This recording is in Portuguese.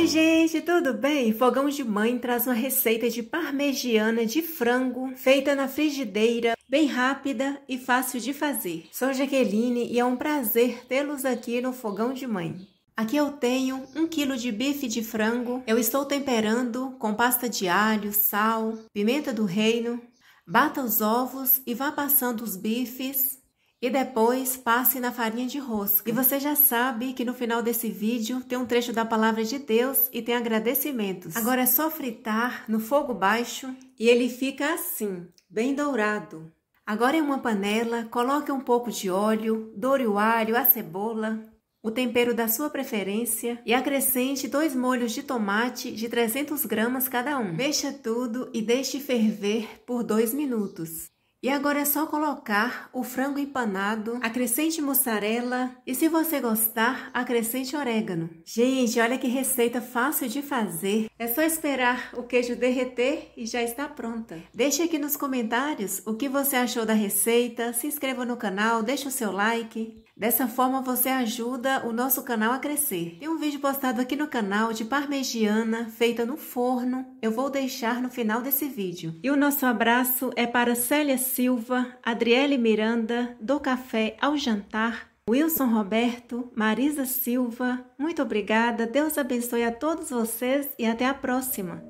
Oi, gente, tudo bem? Fogão de Mãe traz uma receita de parmegiana de frango feita na frigideira, bem rápida e fácil de fazer. Sou Jaqueline e é um prazer tê-los aqui no Fogão de Mãe. Aqui eu tenho um quilo de bife de frango. Eu estou temperando com pasta de alho, sal, pimenta do reino. Bata os ovos e vá passando os bifes e depois passe na farinha de rosca. E você já sabe que no final desse vídeo tem um trecho da palavra de Deus e tem agradecimentos. Agora é só fritar no fogo baixo e ele fica assim, bem dourado. Agora em uma panela, coloque um pouco de óleo, doure o alho, a cebola, o tempero da sua preferência e acrescente dois molhos de tomate de 300 gramas cada um. Mexa tudo e deixe ferver por dois minutos. E agora é só colocar o frango empanado, acrescente mussarela e se você gostar, acrescente orégano. Gente, olha que receita fácil de fazer. É só esperar o queijo derreter e já está pronta. Deixe aqui nos comentários o que você achou da receita, se inscreva no canal, deixe o seu like. Dessa forma você ajuda o nosso canal a crescer. Tem um vídeo postado aqui no canal de parmegiana feita no forno, eu vou deixar no final desse vídeo. E o nosso abraço é para Célia Silva, Adriele Miranda, do Café ao Jantar, Wilson Roberto, Marisa Silva, muito obrigada, Deus abençoe a todos vocês e até a próxima!